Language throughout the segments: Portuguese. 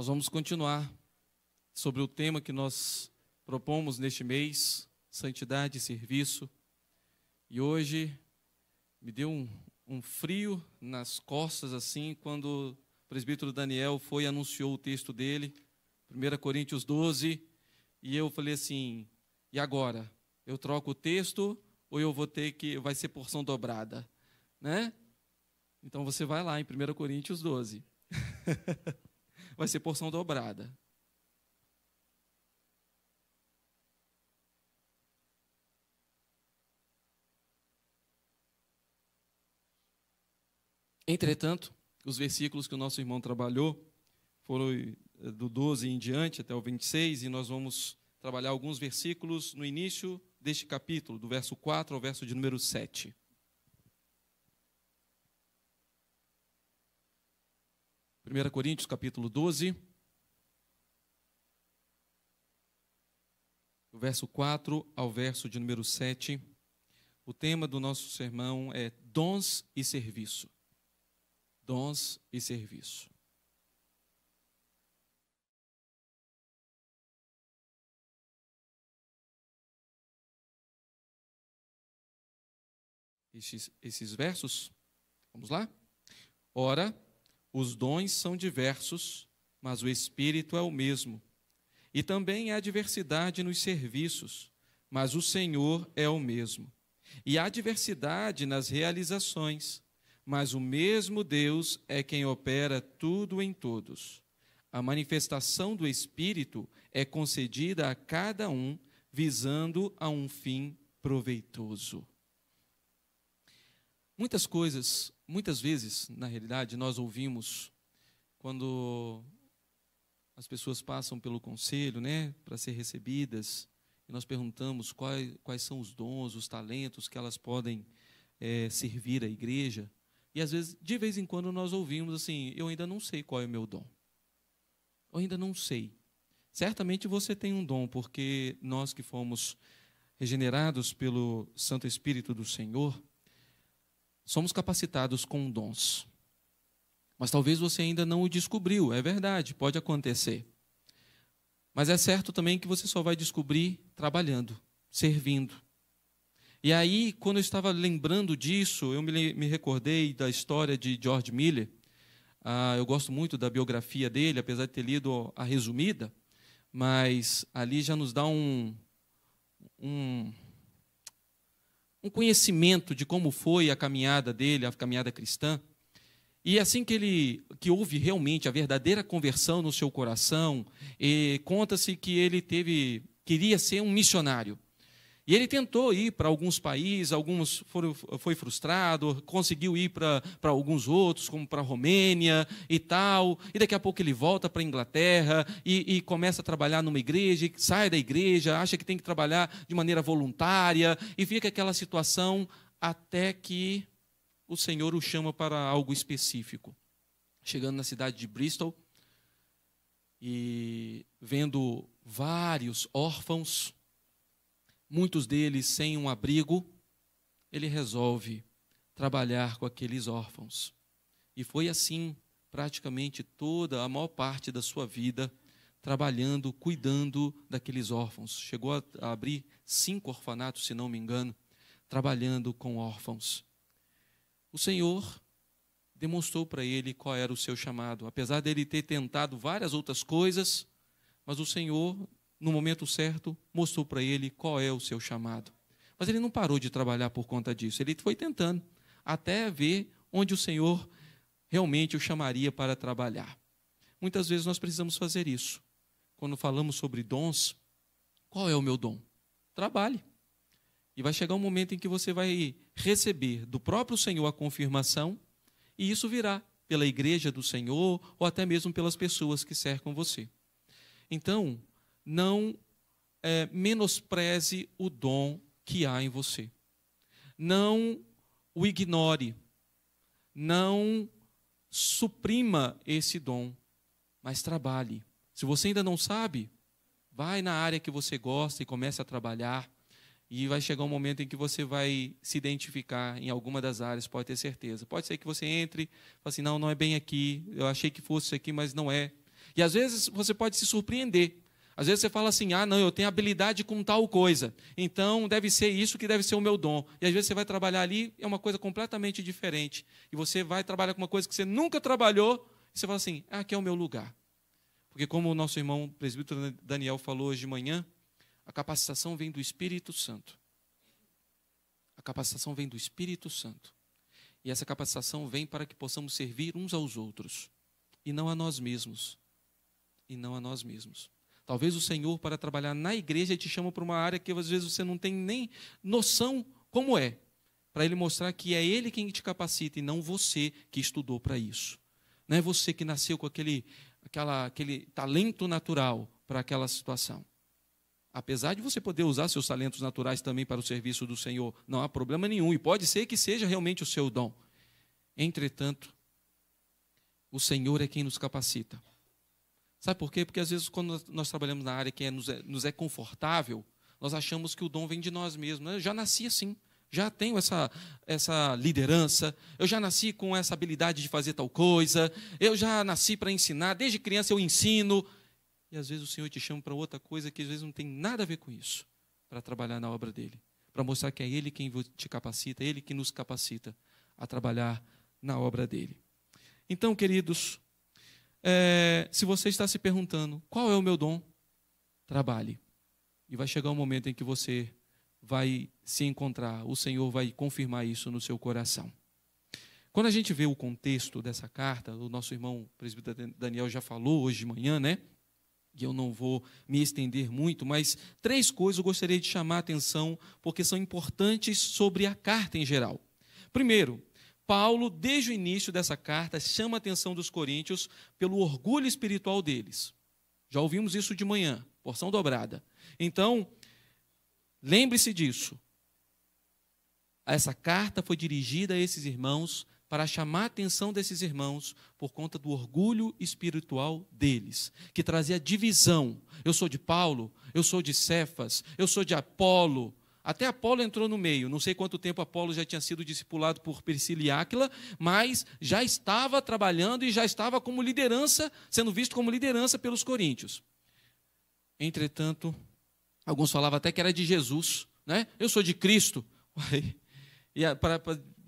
Nós vamos continuar sobre o tema que nós propomos neste mês, santidade e serviço. E hoje me deu um, um frio nas costas, assim, quando o presbítero Daniel foi e anunciou o texto dele, 1 Coríntios 12, e eu falei assim: e agora? Eu troco o texto ou eu vou ter que. vai ser porção dobrada? Né? Então você vai lá em 1 Coríntios 12. vai ser porção dobrada. Entretanto, os versículos que o nosso irmão trabalhou foram eh, do 12 em diante até o 26, e nós vamos trabalhar alguns versículos no início deste capítulo, do verso 4 ao verso de número 7. 1 Coríntios capítulo 12, do verso 4 ao verso de número 7. O tema do nosso sermão é dons e serviço. Dons e serviço. Esses, esses versos, vamos lá? Ora, os dons são diversos, mas o Espírito é o mesmo. E também há diversidade nos serviços, mas o Senhor é o mesmo. E há diversidade nas realizações, mas o mesmo Deus é quem opera tudo em todos. A manifestação do Espírito é concedida a cada um, visando a um fim proveitoso. Muitas coisas Muitas vezes, na realidade, nós ouvimos quando as pessoas passam pelo conselho, né, para ser recebidas, e nós perguntamos quais, quais são os dons, os talentos que elas podem é, servir à igreja. E às vezes, de vez em quando, nós ouvimos assim: eu ainda não sei qual é o meu dom. Eu ainda não sei. Certamente você tem um dom, porque nós que fomos regenerados pelo Santo Espírito do Senhor, Somos capacitados com dons. Mas talvez você ainda não o descobriu, é verdade, pode acontecer. Mas é certo também que você só vai descobrir trabalhando, servindo. E aí, quando eu estava lembrando disso, eu me, recordei da história de George Miller. Ah, eu gosto muito da biografia dele, apesar de ter lido a resumida, mas ali já nos dá um, um um conhecimento de como foi a caminhada dele, a caminhada cristã. E assim que ele que houve realmente a verdadeira conversão no seu coração, conta-se que ele teve queria ser um missionário. E ele tentou ir para alguns países, alguns foram, foi frustrado, conseguiu ir para alguns outros, como para a Romênia e tal. E daqui a pouco ele volta para a Inglaterra e, e, começa a trabalhar numa igreja, sai da igreja, acha que tem que trabalhar de maneira voluntária e fica aquela situação até que o Senhor o chama para algo específico. Chegando na cidade de Bristol e vendo vários órfãos muitos deles sem um abrigo, ele resolve trabalhar com aqueles órfãos. E foi assim praticamente toda a maior parte da sua vida trabalhando, cuidando daqueles órfãos. Chegou a abrir cinco orfanatos, se não me engano, trabalhando com órfãos. O Senhor demonstrou para ele qual era o seu chamado. Apesar dele ter tentado várias outras coisas, mas o Senhor no momento certo, mostrou para ele qual é o seu chamado. Mas ele não parou de trabalhar por conta disso, ele foi tentando até ver onde o Senhor realmente o chamaria para trabalhar. Muitas vezes nós precisamos fazer isso. Quando falamos sobre dons, qual é o meu dom? Trabalhe. E vai chegar um momento em que você vai receber do próprio Senhor a confirmação, e isso virá pela igreja do Senhor ou até mesmo pelas pessoas que cercam você. Então, não é, menospreze o dom que há em você. Não o ignore. Não suprima esse dom, mas trabalhe. Se você ainda não sabe, vai na área que você gosta e comece a trabalhar. E vai chegar um momento em que você vai se identificar em alguma das áreas, pode ter certeza. Pode ser que você entre e fale assim: não, não é bem aqui, eu achei que fosse isso aqui, mas não é. E às vezes você pode se surpreender. Às vezes você fala assim: ah, não, eu tenho habilidade com tal coisa, então deve ser isso que deve ser o meu dom. E às vezes você vai trabalhar ali, é uma coisa completamente diferente. E você vai trabalhar com uma coisa que você nunca trabalhou, e você fala assim: ah, aqui é o meu lugar. Porque, como o nosso irmão presbítero Daniel falou hoje de manhã, a capacitação vem do Espírito Santo. A capacitação vem do Espírito Santo. E essa capacitação vem para que possamos servir uns aos outros, e não a nós mesmos. E não a nós mesmos. Talvez o Senhor, para trabalhar na igreja, te chama para uma área que às vezes você não tem nem noção como é, para Ele mostrar que é Ele quem te capacita e não você que estudou para isso. Não é você que nasceu com aquele, aquela, aquele talento natural para aquela situação. Apesar de você poder usar seus talentos naturais também para o serviço do Senhor, não há problema nenhum, e pode ser que seja realmente o seu dom. Entretanto, o Senhor é quem nos capacita. Sabe por quê? Porque às vezes, quando nós trabalhamos na área que é, nos, é, nos, é, confortável, nós achamos que o dom vem de nós mesmos. Eu já nasci assim, já tenho essa, essa liderança, eu já nasci com essa habilidade de fazer tal coisa, eu já nasci para ensinar, desde criança eu ensino. E às vezes o Senhor te chama para outra coisa que às vezes não tem nada a ver com isso, para trabalhar na obra dele, para mostrar que é Ele quem te capacita, Ele que nos capacita a trabalhar na obra dele. Então, queridos, é, se você está se perguntando qual é o meu dom, trabalhe. E vai chegar um momento em que você vai se encontrar, o Senhor vai confirmar isso no seu coração. Quando a gente vê o contexto dessa carta, o nosso irmão o presbítero Daniel já falou hoje de manhã, né? E eu não vou me estender muito, mas três coisas eu gostaria de chamar a atenção, porque são importantes sobre a carta em geral. Primeiro, Paulo, desde o início dessa carta, chama a atenção dos coríntios pelo orgulho espiritual deles. Já ouvimos isso de manhã, porção dobrada. Então, lembre-se disso. Essa carta foi dirigida a esses irmãos para chamar a atenção desses irmãos por conta do orgulho espiritual deles, que trazia divisão. Eu sou de Paulo, eu sou de Cefas, eu sou de Apolo, até Apolo entrou no meio. Não sei quanto tempo Apolo já tinha sido discipulado por Priscila e Áquila, mas já estava trabalhando e já estava como liderança, sendo visto como liderança pelos coríntios. Entretanto, alguns falavam até que era de Jesus, né? Eu sou de Cristo. E para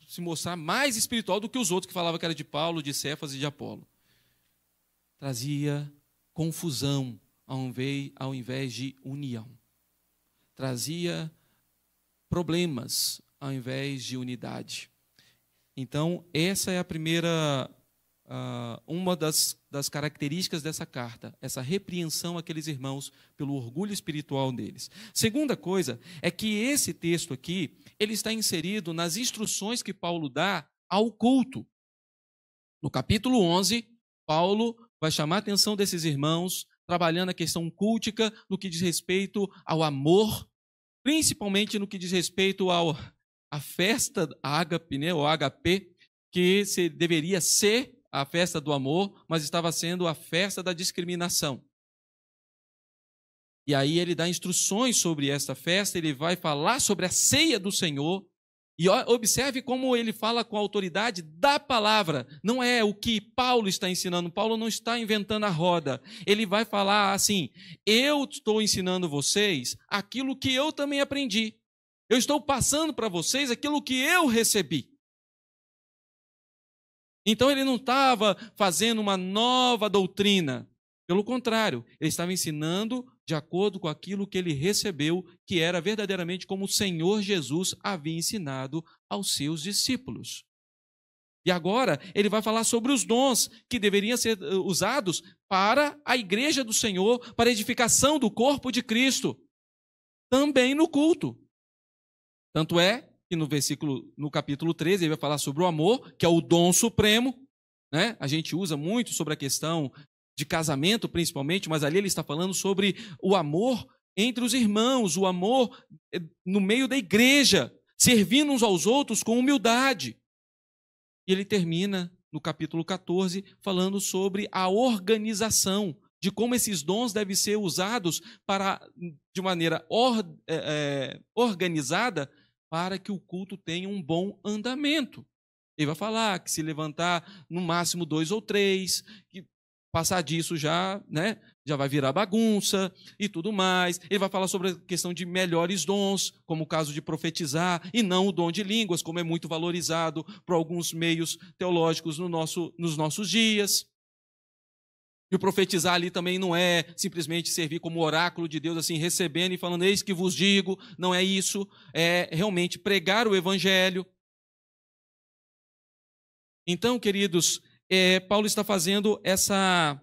se mostrar mais espiritual do que os outros que falavam que era de Paulo, de Cefas e de Apolo. Trazia confusão ao invés, ao invés de união. Trazia problemas ao invés de unidade. Então, essa é a primeira, uh, uma das, das características dessa carta, essa repreensão àqueles irmãos pelo orgulho espiritual deles. Segunda coisa é que esse texto aqui, ele está inserido nas instruções que Paulo dá ao culto. No capítulo 11, Paulo vai chamar a atenção desses irmãos, trabalhando a questão cultica no que diz respeito ao amor principalmente no que diz respeito ao a festa ágape, né, ou HP, que se deveria ser a festa do amor, mas estava sendo a festa da discriminação. E aí ele dá instruções sobre esta festa, ele vai falar sobre a ceia do Senhor, e observe como ele fala com a autoridade da palavra. Não é o que Paulo está ensinando. Paulo não está inventando a roda. Ele vai falar assim: eu estou ensinando vocês aquilo que eu também aprendi. Eu estou passando para vocês aquilo que eu recebi. Então ele não estava fazendo uma nova doutrina. Pelo contrário, ele estava ensinando de acordo com aquilo que ele recebeu, que era verdadeiramente como o Senhor Jesus havia ensinado aos seus discípulos. E agora ele vai falar sobre os dons que deveriam ser eh, usados para a igreja do Senhor, para a edificação do corpo de Cristo, também no culto. Tanto é que no versículo, no capítulo 13, ele vai falar sobre o amor, que é o dom supremo. Né? A gente usa muito sobre a questão de casamento, principalmente, mas ali ele está falando sobre o amor entre os irmãos, o amor eh, no meio da igreja, servindo uns aos outros com humildade. E ele termina no capítulo 14 falando sobre a organização, de como esses dons devem ser usados para, de maneira or, é, organizada para que o culto tenha um bom andamento. Ele vai falar que se levantar no máximo dois ou três, que Passar disso já, né? Já vai virar bagunça e tudo mais. Ele vai falar sobre a questão de melhores dons, como o caso de profetizar, e não o dom de línguas, como é muito valorizado por alguns meios teológicos no nosso, nos nossos dias. E o profetizar ali também não é simplesmente servir como oráculo de Deus, assim, recebendo e falando, eis que vos digo, não é isso, é realmente pregar o evangelho. Então, queridos, é, Paulo está fazendo essa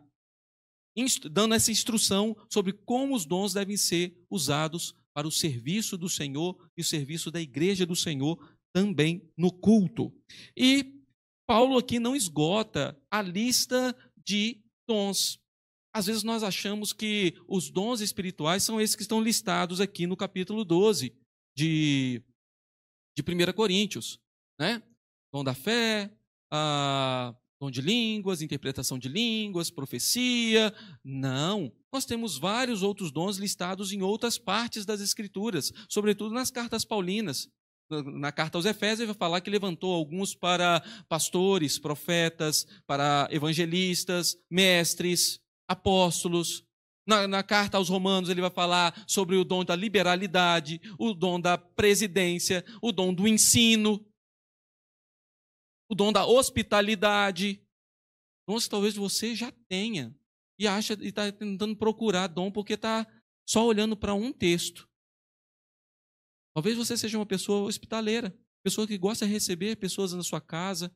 dando essa instrução sobre como os dons devem ser usados para o serviço do Senhor e o serviço da igreja do Senhor também no culto. E Paulo aqui não esgota a lista de dons. Às vezes nós achamos que os dons espirituais são esses que estão listados aqui no capítulo 12 de, de 1 Coríntios. Né? Dom da fé, a, Dom de línguas, interpretação de línguas, profecia. Não. Nós temos vários outros dons listados em outras partes das Escrituras, sobretudo nas cartas paulinas. Na carta aos Efésios, ele vai falar que levantou alguns para pastores, profetas, para evangelistas, mestres, apóstolos. Na, na, carta aos Romanos, ele vai falar sobre o dom da liberalidade, o dom da presidência, o dom do ensino o dom da hospitalidade. Dons que talvez você já tenha e acha e está tentando procurar dom porque está só olhando para um texto. Talvez você seja uma pessoa hospitaleira, pessoa que gosta de receber pessoas na sua casa.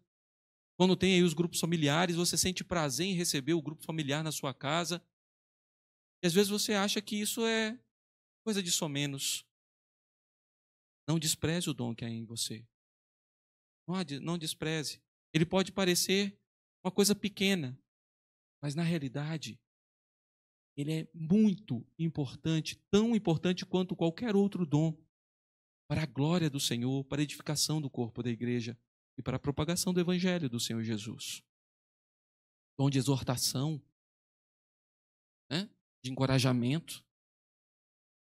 Quando tem aí os grupos familiares, você sente prazer em receber o grupo familiar na sua casa. E às vezes você acha que isso é coisa de somenos. Não despreze o dom que há em você. Não despreze. Ele pode parecer uma coisa pequena, mas na realidade, ele é muito importante, tão importante quanto qualquer outro dom, para a glória do Senhor, para a edificação do corpo da igreja e para a propagação do evangelho do Senhor Jesus. Dom de exortação, né? de encorajamento,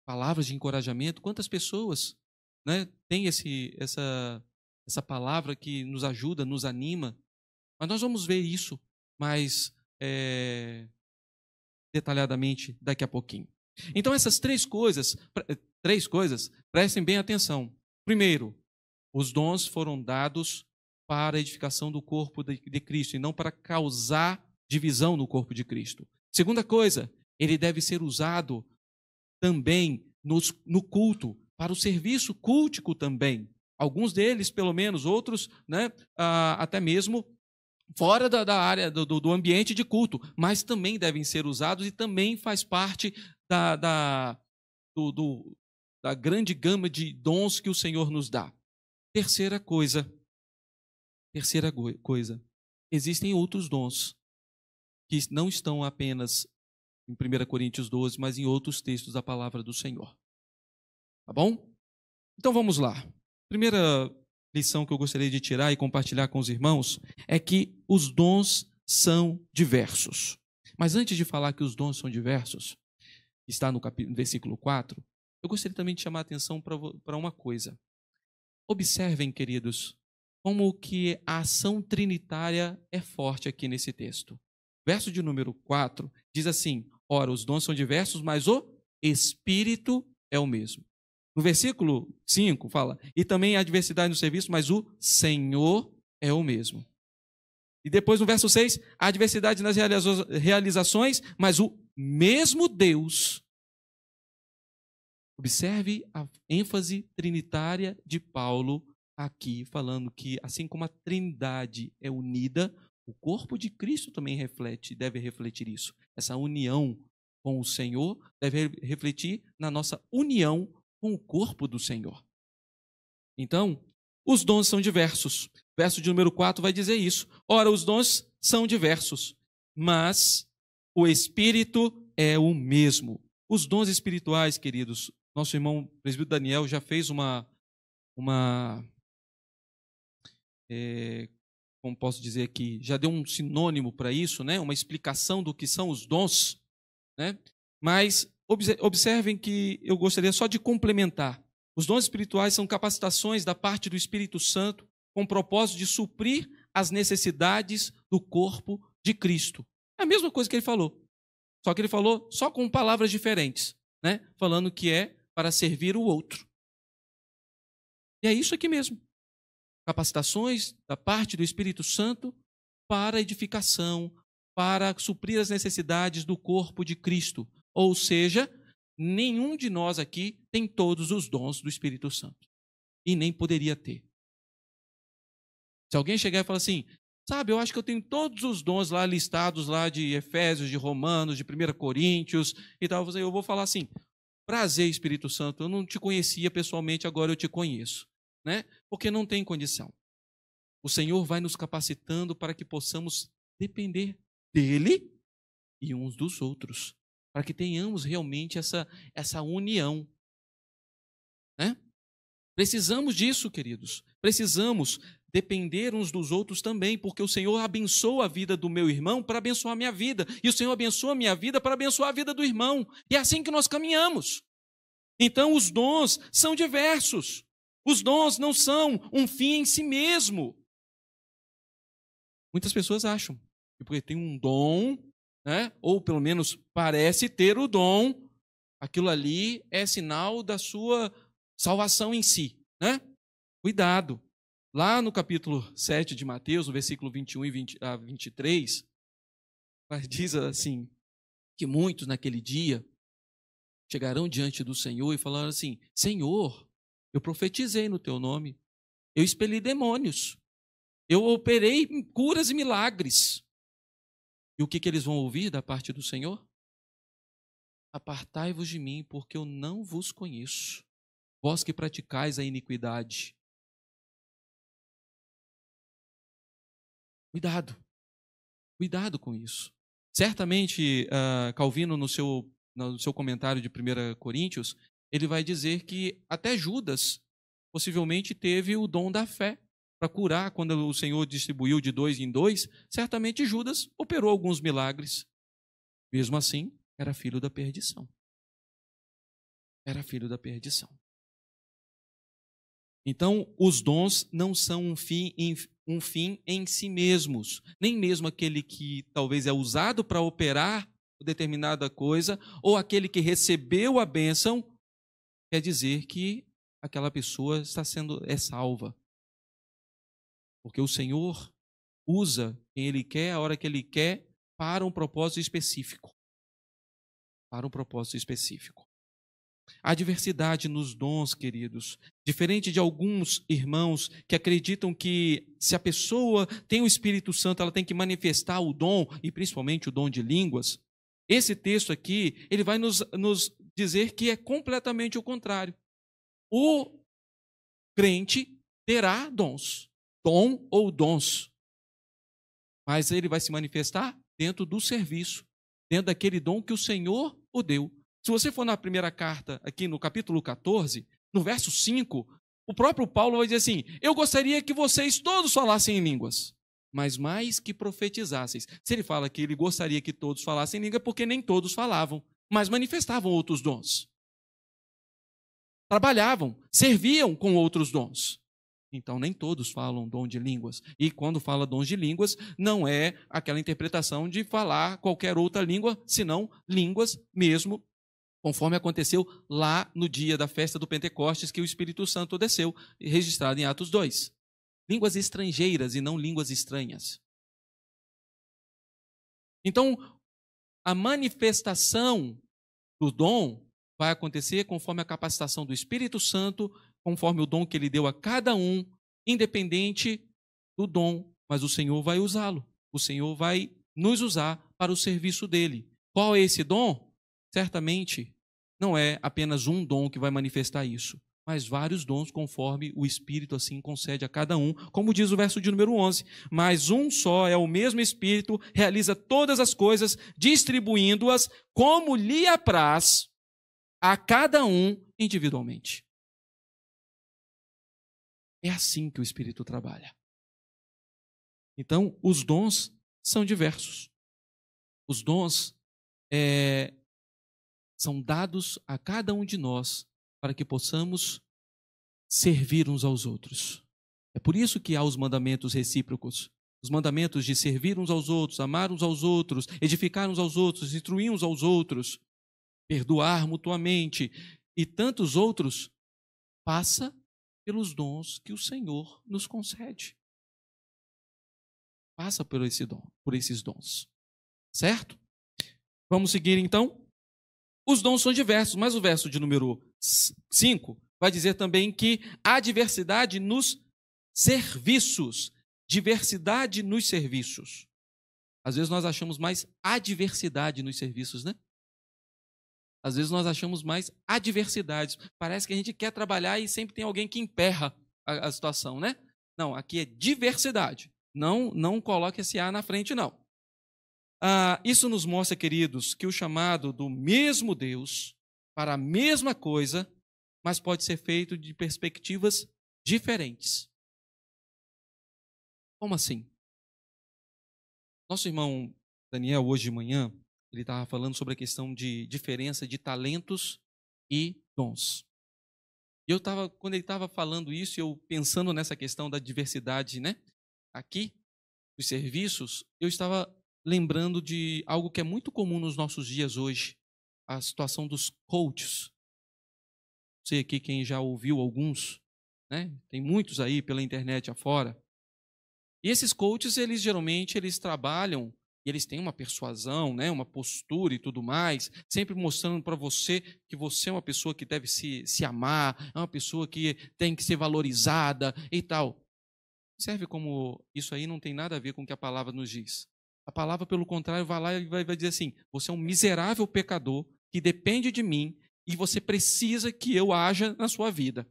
palavras de encorajamento. Quantas pessoas né, têm esse, essa essa palavra que nos ajuda, nos anima. Mas nós vamos ver isso mais é, detalhadamente daqui a pouquinho. Então, essas três coisas, eh, três coisas, prestem bem atenção. Primeiro, os dons foram dados para a edificação do corpo de, de Cristo e não para causar divisão no corpo de Cristo. Segunda coisa, ele deve ser usado também nos, no culto, para o serviço cultico também. Alguns deles, pelo menos, outros, né, ah, até mesmo fora da, da área do, do, ambiente de culto, mas também devem ser usados e também faz parte da, da, do, do, da grande gama de dons que o Senhor nos dá. Terceira coisa, terceira coisa, existem outros dons que não estão apenas em 1 Coríntios 12, mas em outros textos da palavra do Senhor. Tá bom? Então vamos lá. Primeira lição que eu gostaria de tirar e compartilhar com os irmãos é que os dons são diversos. Mas antes de falar que os dons são diversos, está no capítulo, versículo 4, eu gostaria também de chamar a atenção para uma coisa. Observem, queridos, como que a ação trinitária é forte aqui nesse texto. Verso de número 4 diz assim: Ora, os dons são diversos, mas o Espírito é o mesmo. No versículo 5 fala: e também há adversidade no serviço, mas o Senhor é o mesmo. E depois no verso 6, há adversidade nas realizações, mas o mesmo Deus. Observe a ênfase trinitária de Paulo aqui, falando que assim como a Trindade é unida, o corpo de Cristo também reflete, deve refletir isso. Essa união com o Senhor deve refletir na nossa união com o corpo do Senhor. Então, os dons são diversos. Verso de número 4 vai dizer isso. Ora, os dons são diversos, mas o Espírito é o mesmo. Os dons espirituais, queridos, nosso irmão presbítero Daniel já fez uma. uma é, como posso dizer aqui? Já deu um sinônimo para isso, né? uma explicação do que são os dons. Né? Mas Observem que eu gostaria só de complementar. Os dons espirituais são capacitações da parte do Espírito Santo com o propósito de suprir as necessidades do corpo de Cristo. É a mesma coisa que ele falou. Só que ele falou só com palavras diferentes, né? Falando que é para servir o outro. E é isso aqui mesmo. Capacitações da parte do Espírito Santo para edificação, para suprir as necessidades do corpo de Cristo. Ou seja, nenhum de nós aqui tem todos os dons do Espírito Santo. E nem poderia ter. Se alguém chegar e falar assim, sabe, eu acho que eu tenho todos os dons lá listados lá de Efésios, de Romanos, de 1 Coríntios e tal, eu vou falar assim, prazer Espírito Santo, eu não te conhecia pessoalmente, agora eu te conheço. Né? Porque não tem condição. O Senhor vai nos capacitando para que possamos depender dele e uns dos outros para que tenhamos realmente essa, essa união. Né? Precisamos disso, queridos. Precisamos depender uns dos outros também, porque o Senhor abençoa a vida do meu irmão para abençoar a minha vida, e o Senhor abençoa a minha vida para abençoar a vida do irmão. E é assim que nós caminhamos. Então, os dons são diversos. Os dons não são um fim em si mesmo. Muitas pessoas acham que porque tem um dom, né? ou pelo menos parece ter o dom, aquilo ali é sinal da sua salvação em si. Né? Cuidado. Lá no capítulo 7 de Mateus, no versículo 21 e 20, a 23, diz assim: que muitos naquele dia chegarão diante do Senhor e falaram assim: Senhor, eu profetizei no teu nome, eu expeli demônios, eu operei curas e milagres. E o que, que eles vão ouvir da parte do Senhor? Apartai-vos de mim, porque eu não vos conheço. Vós que praticais a iniquidade. Cuidado. Cuidado com isso. Certamente, uh, Calvino, no seu, no seu comentário de 1 Coríntios, ele vai dizer que até Judas possivelmente teve o dom da fé para curar, quando o Senhor distribuiu de dois em dois, certamente Judas operou alguns milagres. Mesmo assim, era filho da perdição. Era filho da perdição. Então, os dons não são um fim, em, um fim em si mesmos. Nem mesmo aquele que talvez é usado para operar determinada coisa, ou aquele que recebeu a bênção, quer dizer que aquela pessoa está sendo é salva. Porque o Senhor usa quem Ele quer, a hora que Ele quer, para um propósito específico. Para um propósito específico. Há diversidade nos dons, queridos. Diferente de alguns irmãos que acreditam que se a pessoa tem o Espírito Santo, ela tem que manifestar o dom, e principalmente o dom de línguas. Esse texto aqui, ele vai nos, nos dizer que é completamente o contrário. O crente terá dons, dom ou dons. Mas ele vai se manifestar dentro do serviço, dentro daquele dom que o Senhor o deu. Se você for na primeira carta, aqui no capítulo 14, no verso 5, o próprio Paulo vai dizer assim: Eu gostaria que vocês todos falassem em línguas, mas mais que profetizassem. Se ele fala que ele gostaria que todos falassem em língua, é porque nem todos falavam, mas manifestavam outros dons. Trabalhavam, serviam com outros dons. Então, nem todos falam dom de línguas. E quando fala dom de línguas, não é aquela interpretação de falar qualquer outra língua, senão línguas mesmo, conforme aconteceu lá no dia da festa do Pentecostes, que o Espírito Santo desceu, registrado em Atos 2. Línguas estrangeiras e não línguas estranhas. Então, a manifestação do dom vai acontecer conforme a capacitação do Espírito Santo conforme o dom que ele deu a cada um, independente do dom, mas o Senhor vai usá-lo. O Senhor vai nos usar para o serviço dele. Qual é esse dom? Certamente não é apenas um dom que vai manifestar isso, mas vários dons conforme o Espírito assim concede a cada um, como diz o verso de número 11. Mas um só é o mesmo Espírito, realiza todas as coisas, distribuindo-as como lhe apraz a cada um individualmente. É assim que o Espírito trabalha. Então, os dons são diversos. Os dons é, são dados a cada um de nós para que possamos servir uns aos outros. É por isso que há os mandamentos recíprocos. Os mandamentos de servir uns aos outros, amar uns aos outros, edificar uns aos outros, instruir uns aos outros, perdoar mutuamente e tantos outros, passa pelos dons que o Senhor nos concede. Passa por esse dom, por esses dons. Certo? Vamos seguir então. Os dons são diversos, mas o verso de número 5 vai dizer também que há diversidade nos serviços, diversidade nos serviços. Às vezes nós achamos mais adversidade nos serviços, né? Às vezes nós achamos mais adversidades. Parece que a gente quer trabalhar e sempre tem alguém que emperra a, a situação, né? Não, aqui é diversidade. Não, não coloque esse A na frente, não. Ah, isso nos mostra, queridos, que o chamado do mesmo Deus para a mesma coisa, mas pode ser feito de perspectivas diferentes. Como assim? Nosso irmão Daniel, hoje de manhã, ele estava falando sobre a questão de diferença de talentos e dons. E eu estava, quando ele estava falando isso, eu pensando nessa questão da diversidade, né? Aqui, os serviços, eu estava lembrando de algo que é muito comum nos nossos dias hoje, a situação dos coaches. Não sei aqui quem já ouviu alguns, né? Tem muitos aí pela internet afora. E esses coaches, eles geralmente eles trabalham e eles têm uma persuasão, né, uma postura e tudo mais, sempre mostrando para você que você é uma pessoa que deve se, se amar, é uma pessoa que tem que ser valorizada e tal. Serve como isso aí não tem nada a ver com o que a palavra nos diz. A palavra, pelo contrário, vai lá e vai, vai dizer assim: você é um miserável pecador que depende de mim e você precisa que eu haja na sua vida.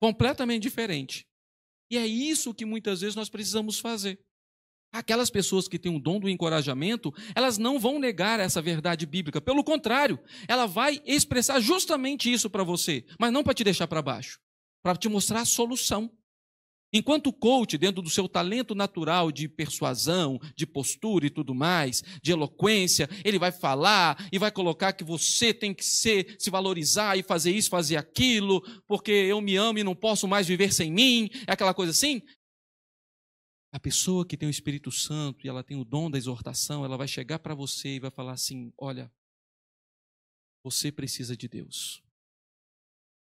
Completamente diferente. E é isso que muitas vezes nós precisamos fazer. Aquelas pessoas que têm o dom do encorajamento, elas não vão negar essa verdade bíblica. Pelo contrário, ela vai expressar justamente isso para você, mas não para te deixar para baixo, para te mostrar a solução. Enquanto o coach, dentro do seu talento natural de persuasão, de postura e tudo mais, de eloquência, ele vai falar e vai colocar que você tem que ser, se valorizar e fazer isso, fazer aquilo, porque eu me amo e não posso mais viver sem mim, é aquela coisa assim. A pessoa que tem o Espírito Santo e ela tem o dom da exortação, ela vai chegar para você e vai falar assim: olha, você precisa de Deus.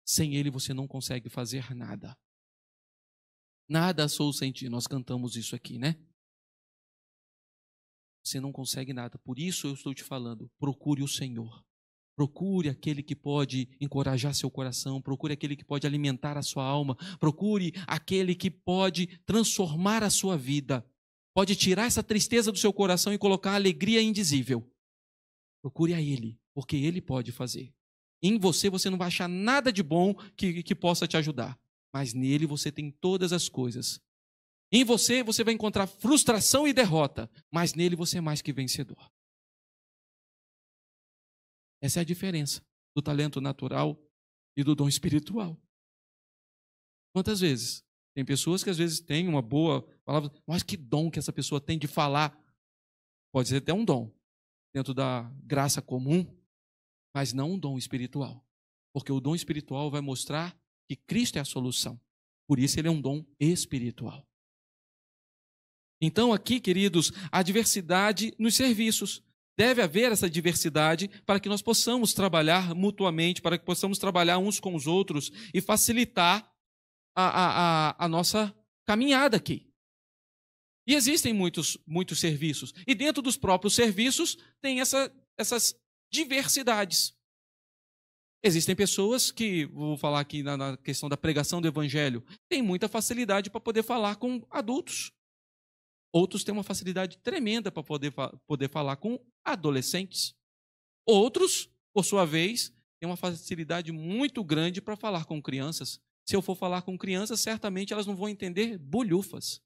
Sem Ele você não consegue fazer nada. Nada sou sem ti. Nós cantamos isso aqui, né? Você não consegue nada. Por isso eu estou te falando: procure o Senhor. Procure aquele que pode encorajar seu coração, procure aquele que pode alimentar a sua alma, procure aquele que pode transformar a sua vida, pode tirar essa tristeza do seu coração e colocar alegria indizível. Procure a Ele, porque Ele pode fazer. Em você você não vai achar nada de bom que, que possa te ajudar, mas nele você tem todas as coisas. Em você você vai encontrar frustração e derrota, mas nele você é mais que vencedor. Essa é a diferença do talento natural e do dom espiritual. Quantas vezes? Tem pessoas que às vezes têm uma boa palavra, mas que dom que essa pessoa tem de falar. Pode ser até um dom, dentro da graça comum, mas não um dom espiritual. Porque o dom espiritual vai mostrar que Cristo é a solução. Por isso ele é um dom espiritual. Então, aqui, queridos, a diversidade nos serviços. Deve haver essa diversidade para que nós possamos trabalhar mutuamente, para que possamos trabalhar uns com os outros e facilitar a, a, a, a nossa caminhada aqui. E existem muitos, muitos serviços. E dentro dos próprios serviços tem essa, essas diversidades. Existem pessoas que, vou falar aqui na, na questão da pregação do evangelho, têm muita facilidade para poder falar com adultos. Outros têm uma facilidade tremenda para poder, poder falar com adolescentes. Outros, por sua vez, têm uma facilidade muito grande para falar com crianças. Se eu for falar com crianças, certamente elas não vão entender bolhufas.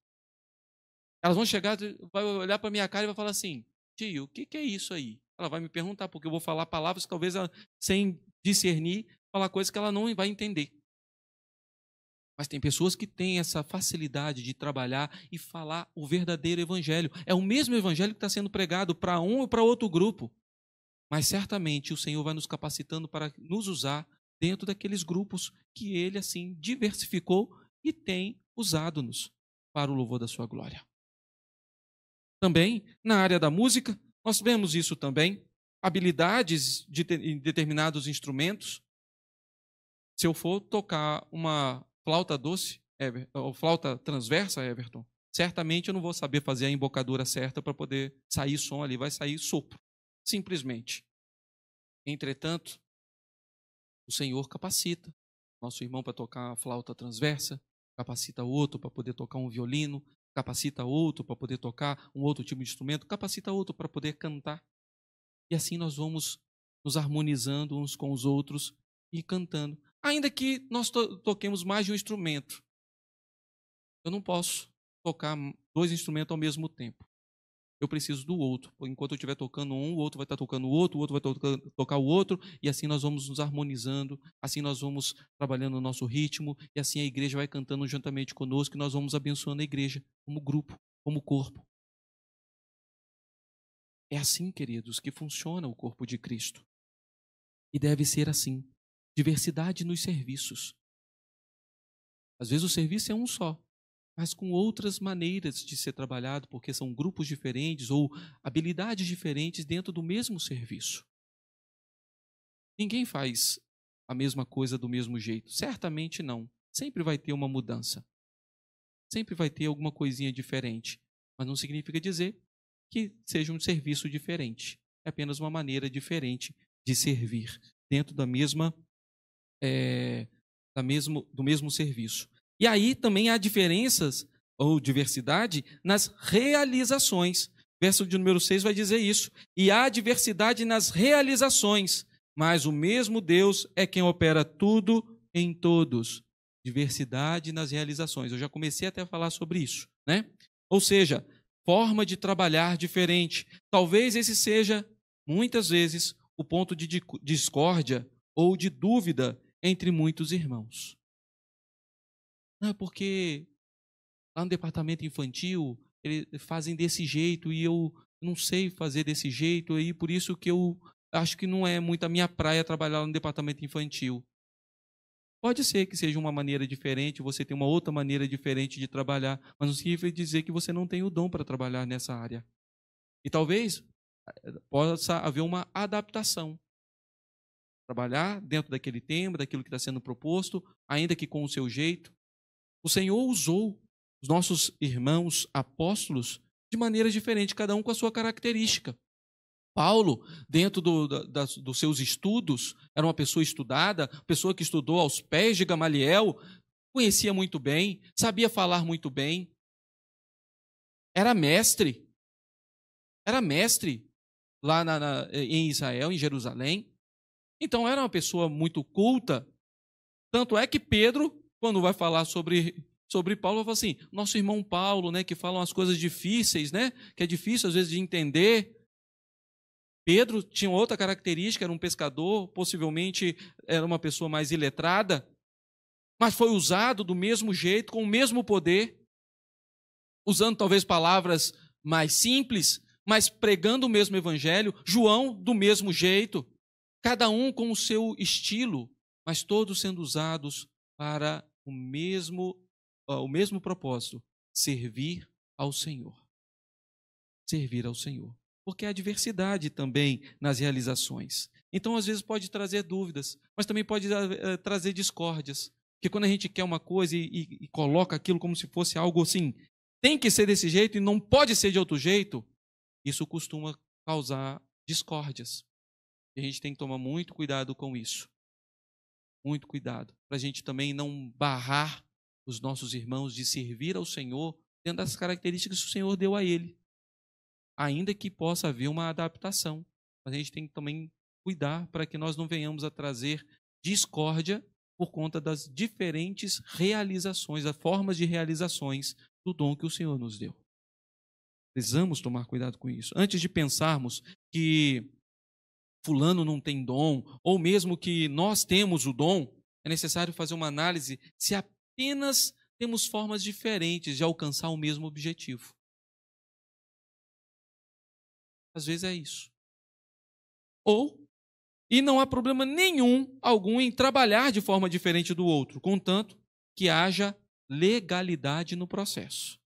Elas vão chegar, vai olhar para minha cara e vai falar assim: "Tio, o que, que é isso aí?" Ela vai me perguntar porque eu vou falar palavras talvez ela, sem discernir, falar coisas que ela não vai entender. Mas tem pessoas que têm essa facilidade de trabalhar e falar o verdadeiro evangelho. É o mesmo evangelho que está sendo pregado para um ou para outro grupo. Mas certamente o Senhor vai nos capacitando para nos usar dentro daqueles grupos que ele assim diversificou e tem usado-nos para o louvor da sua glória. Também na área da música, nós vemos isso também, habilidades de em determinados instrumentos. Se eu for tocar uma flauta doce, ou flauta transversa, Everton, certamente eu não vou saber fazer a embocadura certa para poder sair som ali, vai sair sopro, simplesmente. Entretanto, o Senhor capacita nosso irmão para tocar a flauta transversa, capacita outro para poder tocar um violino, capacita outro para poder tocar um outro tipo de instrumento, capacita outro para poder cantar. E assim nós vamos nos harmonizando uns com os outros e cantando. Ainda que nós to toquemos mais de um instrumento, eu não posso tocar dois instrumentos ao mesmo tempo. Eu preciso do outro. Enquanto eu estiver tocando um, o outro vai estar tocando o outro, o outro vai to tocar o outro, e assim nós vamos nos harmonizando, assim nós vamos trabalhando o nosso ritmo, e assim a igreja vai cantando juntamente conosco, e nós vamos abençoando a igreja como grupo, como corpo. É assim, queridos, que funciona o corpo de Cristo. E deve ser assim diversidade nos serviços. Às vezes o serviço é um só, mas com outras maneiras de ser trabalhado, porque são grupos diferentes ou habilidades diferentes dentro do mesmo serviço. Ninguém faz a mesma coisa do mesmo jeito. Certamente não. Sempre vai ter uma mudança. Sempre vai ter alguma coisinha diferente. Mas não significa dizer que seja um serviço diferente. É apenas uma maneira diferente de servir dentro da mesma é, da mesmo, do mesmo serviço. E aí também há diferenças ou diversidade nas realizações. Verso de número 6 vai dizer isso. E há diversidade nas realizações, mas o mesmo Deus é quem opera tudo em todos. Diversidade nas realizações. Eu já comecei até a falar sobre isso, né? Ou seja, forma de trabalhar diferente. Talvez esse seja, muitas vezes, o ponto de discórdia ou de dúvida entre muitos irmãos. Não, é porque lá no departamento infantil eles eh, fazem desse jeito e eu não sei fazer desse jeito, e por isso que eu acho que não é muito a minha praia trabalhar no departamento infantil. Pode ser que seja uma maneira diferente, você tem uma outra maneira diferente de trabalhar, mas não significa dizer que você não tem o dom para trabalhar nessa área. E talvez eh, possa haver uma adaptação. Trabalhar dentro daquele tema, daquilo que está sendo proposto, ainda que com o seu jeito. O Senhor usou os nossos irmãos apóstolos de maneiras diferentes, cada um com a sua característica. Paulo, dentro do, da, dos seus estudos, era uma pessoa estudada, pessoa que estudou aos pés de Gamaliel, conhecia muito bem, sabia falar muito bem, era mestre, era mestre lá na, na, em Israel, em Jerusalém, então era uma pessoa muito culta. Tanto é que Pedro, quando vai falar sobre sobre Paulo, falar assim: nosso irmão Paulo, né, que fala as coisas difíceis, né, que é difícil às vezes de entender. Pedro tinha outra característica, era um pescador, possivelmente era uma pessoa mais iletrada, mas foi usado do mesmo jeito, com o mesmo poder, usando talvez palavras mais simples, mas pregando o mesmo evangelho. João, do mesmo jeito cada um com o seu estilo, mas todos sendo usados para o mesmo, uh, o mesmo propósito: servir ao Senhor. Servir ao Senhor. Porque há diversidade também nas realizações. Então, às vezes, pode trazer dúvidas, mas também pode uh, trazer discórdias. Porque quando a gente quer uma coisa e, e, e coloca aquilo como se fosse algo assim, tem que ser desse jeito e não pode ser de outro jeito, isso costuma causar discórdias. E a gente tem que tomar muito cuidado com isso. Muito cuidado. Para a gente também não barrar os nossos irmãos de servir ao Senhor dentro das características que o Senhor deu a ele. Ainda que possa haver uma adaptação. Mas a gente tem que também cuidar para que nós não venhamos a trazer discórdia por conta das diferentes realizações, as formas de realizações do dom que o Senhor nos deu. Precisamos tomar cuidado com isso. Antes de pensarmos que fulano não tem dom, ou mesmo que nós temos o dom, é necessário fazer uma análise se apenas temos formas diferentes de alcançar o mesmo objetivo. Às vezes é isso. Ou, e não há problema nenhum algum em trabalhar de forma diferente do outro, contanto que haja legalidade no processo.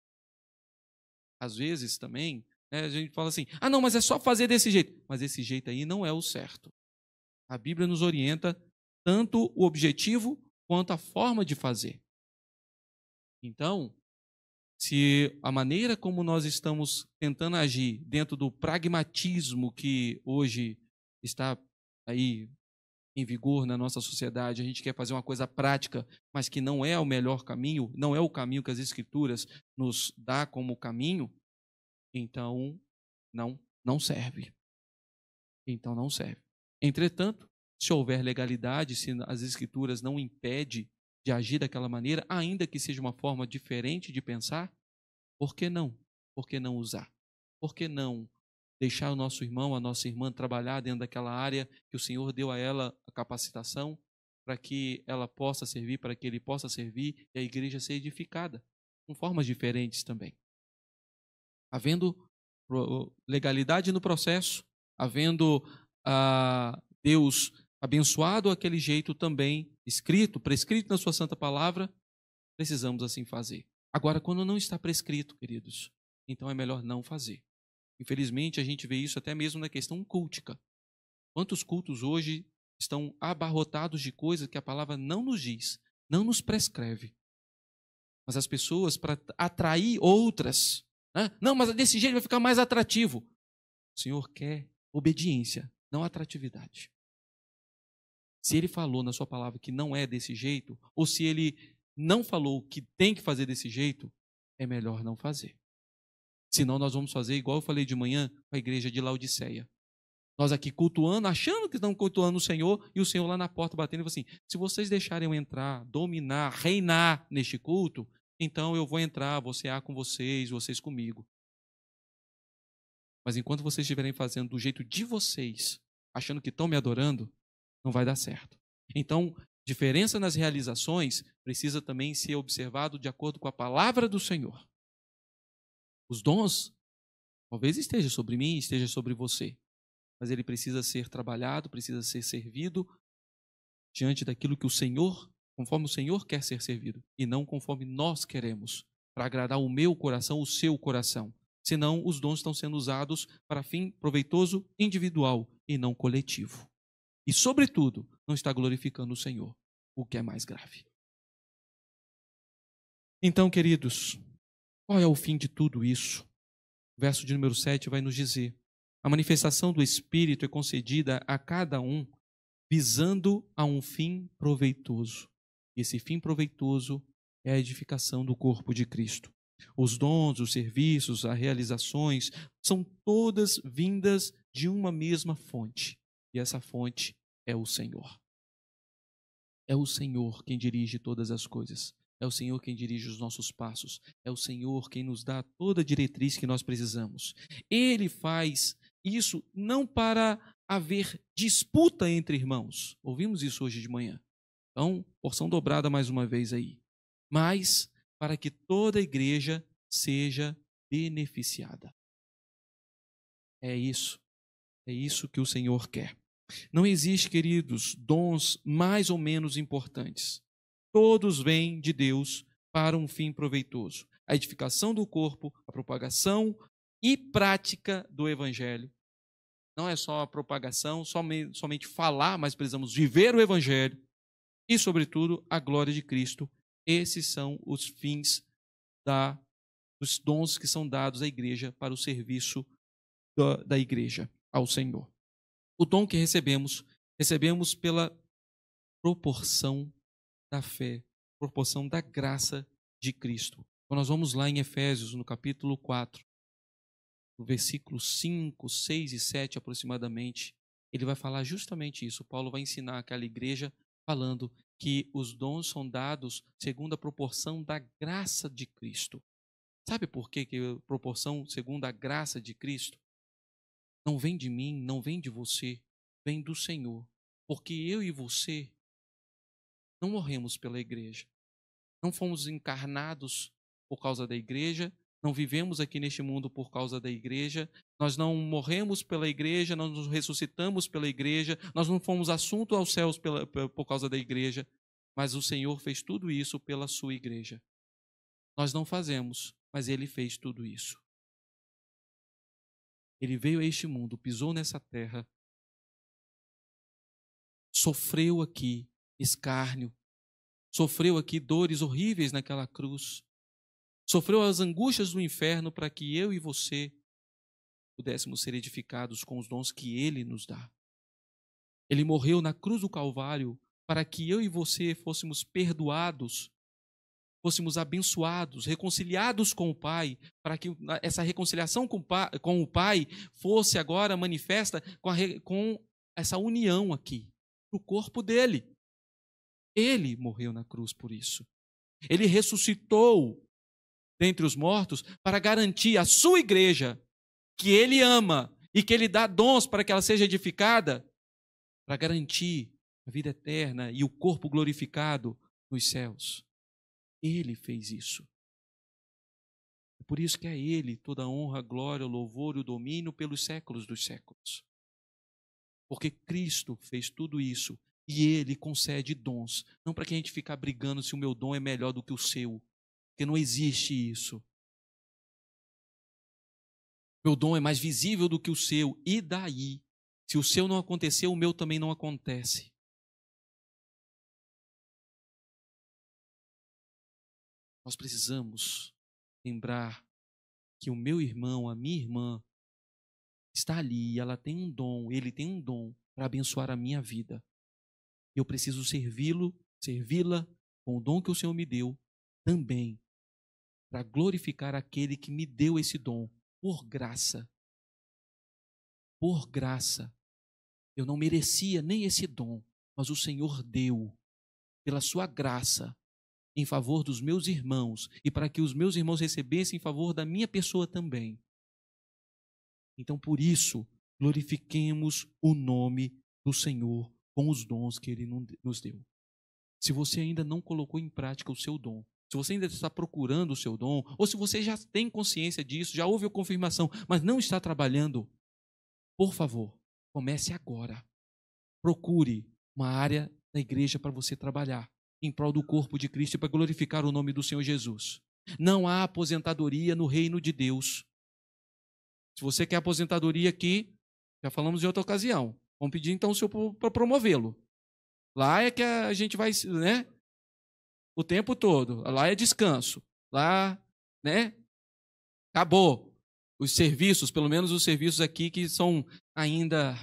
Às vezes também é, a gente fala assim: ah, não, mas é só fazer desse jeito. Mas esse jeito aí não é o certo. A Bíblia nos orienta tanto o objetivo quanto a forma de fazer. Então, se a maneira como nós estamos tentando agir dentro do pragmatismo que hoje está aí em vigor na nossa sociedade, a gente quer fazer uma coisa prática, mas que não é o melhor caminho, não é o caminho que as escrituras nos dá como caminho, então, não, não serve. Então, não serve. Entretanto, se houver legalidade, se as escrituras não impedem de agir daquela maneira, ainda que seja uma forma diferente de pensar, por que não? Por que não usar? Por que não deixar o nosso irmão, a nossa irmã trabalhar dentro daquela área que o Senhor deu a ela a capacitação para que ela possa servir, para que ele possa servir e a igreja ser edificada, com formas diferentes também havendo legalidade no processo, havendo ah, Deus abençoado aquele jeito também, escrito, prescrito na Sua Santa Palavra, precisamos assim fazer. Agora, quando não está prescrito, queridos, então é melhor não fazer. Infelizmente, a gente vê isso até mesmo na questão cultica. Quantos cultos hoje estão abarrotados de coisas que a palavra não nos diz, não nos prescreve? Mas as pessoas, para atrair outras, né? Não, mas desse jeito vai ficar mais atrativo. O Senhor quer obediência, não atratividade. Se ele falou na sua palavra que não é desse jeito, ou se ele não falou que tem que fazer desse jeito, é melhor não fazer. Senão nós vamos fazer igual eu falei de manhã com a igreja de Laodiceia. Nós aqui cultuando, achando que estão cultuando o Senhor, e o Senhor lá na porta batendo e assim: se vocês deixarem eu entrar, dominar, reinar neste culto, então eu vou entrar, vou cear com vocês, vocês comigo. Mas enquanto vocês estiverem fazendo do jeito de vocês, achando que estão me adorando, não vai dar certo. Então, diferença nas realizações precisa também ser observado de acordo com a palavra do Senhor. Os dons talvez esteja sobre mim, esteja sobre você, mas ele precisa ser trabalhado, precisa ser servido diante daquilo que o Senhor conforme o Senhor quer ser servido e não conforme nós queremos, para agradar o meu coração, o seu coração. Senão, os dons estão sendo usados para fim proveitoso individual e não coletivo. E, sobretudo, não está glorificando o Senhor, o que é mais grave. Então, queridos, qual é o fim de tudo isso? O verso de número 7 vai nos dizer: a manifestação do Espírito é concedida a cada um visando a um fim proveitoso. E esse fim proveitoso é a edificação do corpo de Cristo. Os dons, os serviços, as realizações são todas vindas de uma mesma fonte. E essa fonte é o Senhor. É o Senhor quem dirige todas as coisas. É o Senhor quem dirige os nossos passos. É o Senhor quem nos dá toda a diretriz que nós precisamos. Ele faz isso não para haver disputa entre irmãos. Ouvimos isso hoje de manhã. Então, porção dobrada mais uma vez aí. Mas para que toda a igreja seja beneficiada. É isso. É isso que o Senhor quer. Não existe, queridos, dons mais ou menos importantes. Todos vêm de Deus para um fim proveitoso: a edificação do corpo, a propagação e prática do evangelho. Não é só a propagação, somente falar, mas precisamos viver o evangelho e, sobretudo, a glória de Cristo. Esses são os fins da, dos dons que são dados à igreja para o serviço da, da igreja ao Senhor. O dom que recebemos, recebemos pela proporção da fé, proporção da graça de Cristo. Então, nós vamos lá em Efésios, no capítulo 4, no versículo 5, 6 e 7 aproximadamente, ele vai falar justamente isso. Paulo vai ensinar aquela igreja falando que os dons são dados segundo a proporção da graça de Cristo. Sabe por que, que a proporção segundo a graça de Cristo? Não vem de mim, não vem de você, vem do Senhor. Porque eu e você não morremos pela igreja. Não fomos encarnados por causa da igreja, não vivemos aqui neste mundo por causa da igreja, nós não morremos pela igreja, nós nos ressuscitamos pela igreja, nós não fomos assunto aos céus pela, por causa da igreja, mas o Senhor fez tudo isso pela sua igreja. Nós não fazemos, mas ele fez tudo isso. Ele veio a este mundo, pisou nessa terra, sofreu aqui escárnio, sofreu aqui dores horríveis naquela cruz, sofreu as angústias do inferno para que eu e você pudéssemos ser edificados com os dons que Ele nos dá. Ele morreu na cruz do Calvário para que eu e você fôssemos perdoados, fôssemos abençoados, reconciliados com o Pai, para que essa reconciliação com, o Pai fosse agora manifesta com, a, com essa união aqui, o corpo dele. Ele morreu na cruz por isso. Ele ressuscitou dentre os mortos para garantir à sua igreja que ele ama e que ele dá dons para que ela seja edificada, para garantir a vida eterna e o corpo glorificado nos céus. Ele fez isso. É por isso que a é Ele toda a honra, a glória, o louvor e o domínio pelos séculos dos séculos. Porque Cristo fez tudo isso e Ele concede dons. Não para que a gente ficar brigando se o meu dom é melhor do que o seu, porque não existe isso. Meu dom é mais visível do que o seu. E daí? Se o seu não aconteceu, o meu também não acontece. Nós precisamos lembrar que o meu irmão, a minha irmã, está ali, ela tem um dom, ele tem um dom para abençoar a minha vida. Eu preciso servi-lo, servi-la com o dom que o Senhor me deu, também para glorificar aquele que me deu esse dom por graça. Por graça. Eu não merecia nem esse dom, mas o Senhor deu, pela sua graça, em favor dos meus irmãos e para que os meus irmãos recebessem em favor da minha pessoa também. Então, por isso, glorifiquemos o nome do Senhor com os dons que ele nos deu. Se você ainda não colocou em prática o seu dom, se você ainda está procurando o seu dom, ou se você já tem consciência disso, já houve a confirmação, mas não está trabalhando, por favor, comece agora. Procure uma área da igreja para você trabalhar em prol do corpo de Cristo e para glorificar o nome do Senhor Jesus. Não há aposentadoria no reino de Deus. Se você quer aposentadoria aqui, já falamos em outra ocasião. Vamos pedir então o senhor para promovê-lo. Lá é que a gente vai, né? o tempo todo. Lá é descanso. Lá, né? Acabou. Os serviços, pelo menos os serviços aqui que são ainda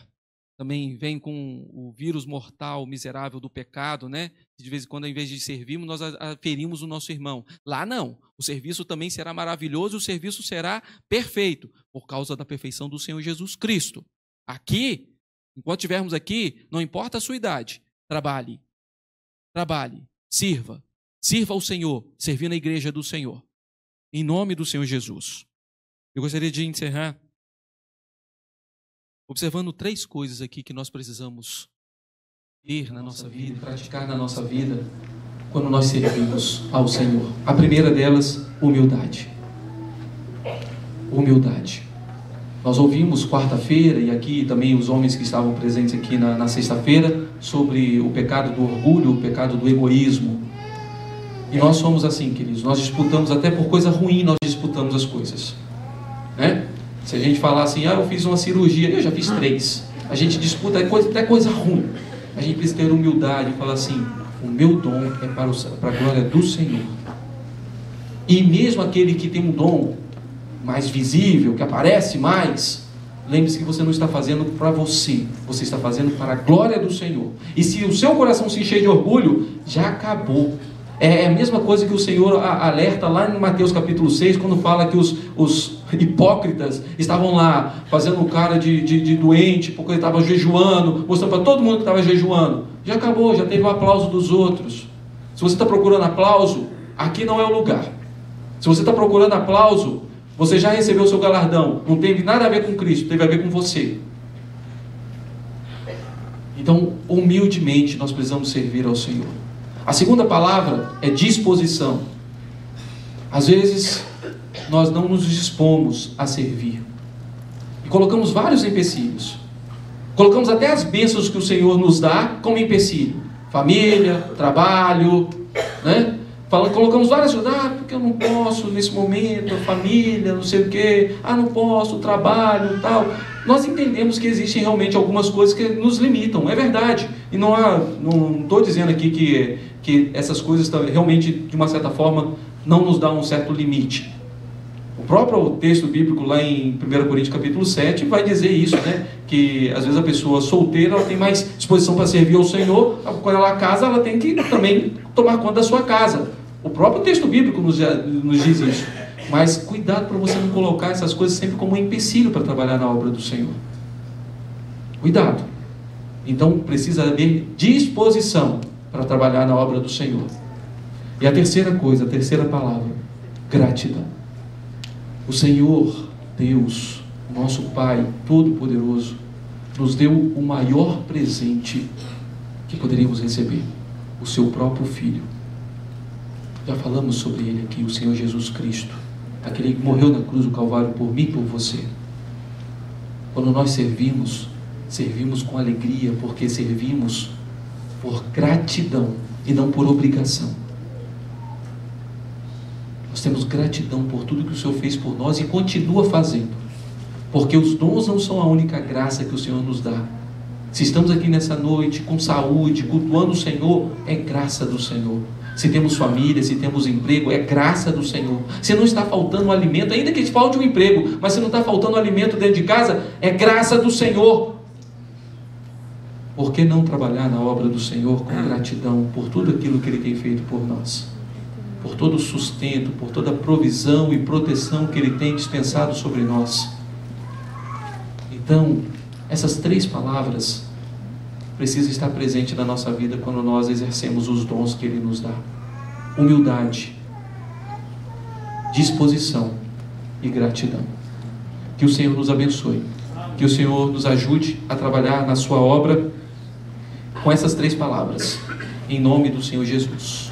também vem com o vírus mortal miserável do pecado, né? De vez em quando, em vez de servirmos, nós ferimos o nosso irmão. Lá não. O serviço também será maravilhoso, o serviço será perfeito, por causa da perfeição do Senhor Jesus Cristo. Aqui, enquanto estivermos aqui, não importa a sua idade, trabalhe. Trabalhe, sirva, Sirva ao Senhor, servir na igreja do Senhor. Em nome do Senhor Jesus. Eu gostaria de encerrar observando três coisas aqui que nós precisamos ter na nossa vida, praticar na nossa vida, quando nós servimos ao Senhor. A primeira delas, humildade. Humildade. Nós ouvimos quarta-feira e aqui também os homens que estavam presentes aqui na, na sexta-feira sobre o pecado do orgulho, o pecado do egoísmo. E nós somos assim, queridos. Nós disputamos até por coisa ruim, nós disputamos as coisas. Né? Se a gente falar assim, ah, eu fiz uma cirurgia, eu já fiz três. A gente disputa é até coisa ruim. A gente precisa ter humildade e falar assim: o meu dom é para, o, para a glória do Senhor. E mesmo aquele que tem um dom mais visível, que aparece mais, lembre-se que você não está fazendo para você, você está fazendo para a glória do Senhor. E se o seu coração se encher de orgulho, já acabou. É, é a mesma coisa que o Senhor alerta lá em Mateus capítulo 6, quando fala que os, os hipócritas estavam lá fazendo o cara de, de, de doente, porque ele estava jejuando, mostrando para todo mundo que estava jejuando. Já acabou, já teve o aplauso dos outros. Se você está procurando aplauso, aqui não é o lugar. Se você está procurando aplauso, você já recebeu o seu galardão. Não teve nada a ver com Cristo, teve a ver com você. Então, humildemente, nós precisamos servir ao Senhor. A segunda palavra é disposição. Às vezes, nós não nos dispomos a servir. E colocamos vários empecilhos. Colocamos até as bênçãos que o Senhor nos dá como empecilho. Família, trabalho, né? Colocamos várias coisas, ah, porque eu não posso nesse momento, família, não sei o quê, ah, não posso, trabalho tal. Nós entendemos que existem realmente algumas coisas que nos limitam, é verdade. E não estou dizendo aqui que que essas coisas realmente, de uma certa forma, não nos dão um certo limite. O próprio texto bíblico lá em 1 Coríntios capítulo 7 vai dizer isso, né? Que às vezes a pessoa solteira ela tem mais disposição para servir ao Senhor, quando ela casa, ela tem que também tomar conta da sua casa. O próprio texto bíblico nos, nos diz isso. Mas cuidado para você não colocar essas coisas sempre como um empecilho para trabalhar na obra do Senhor. Cuidado. Então precisa haver disposição para trabalhar na obra do Senhor. E a terceira coisa, a terceira palavra, gratidão. O Senhor, Deus, nosso Pai Todo-Poderoso, nos deu o maior presente que poderíamos receber: o seu próprio Filho. Já falamos sobre ele aqui, o Senhor Jesus Cristo, aquele que morreu na cruz do Calvário por mim e por você. Quando nós servimos, servimos com alegria, porque servimos por gratidão e não por obrigação. Nós temos gratidão por tudo que o Senhor fez por nós e continua fazendo. Porque os dons não são a única graça que o Senhor nos dá. Se estamos aqui nessa noite com saúde, cultuando o Senhor, é graça do Senhor. Se temos família, se temos emprego, é graça do Senhor. Se não está faltando alimento, ainda que falte um emprego, mas se não está faltando alimento dentro de casa, é graça do Senhor. Por que não trabalhar na obra do Senhor com ah. gratidão por tudo aquilo que Ele tem feito por nós? Por todo o sustento, por toda a provisão e proteção que Ele tem dispensado sobre nós. Então, essas três palavras precisam estar presentes na nossa vida quando nós exercemos os dons que Ele nos dá: humildade, disposição e gratidão. Que o Senhor nos abençoe. Que o Senhor nos ajude a trabalhar na Sua obra com essas três palavras. Em nome do Senhor Jesus.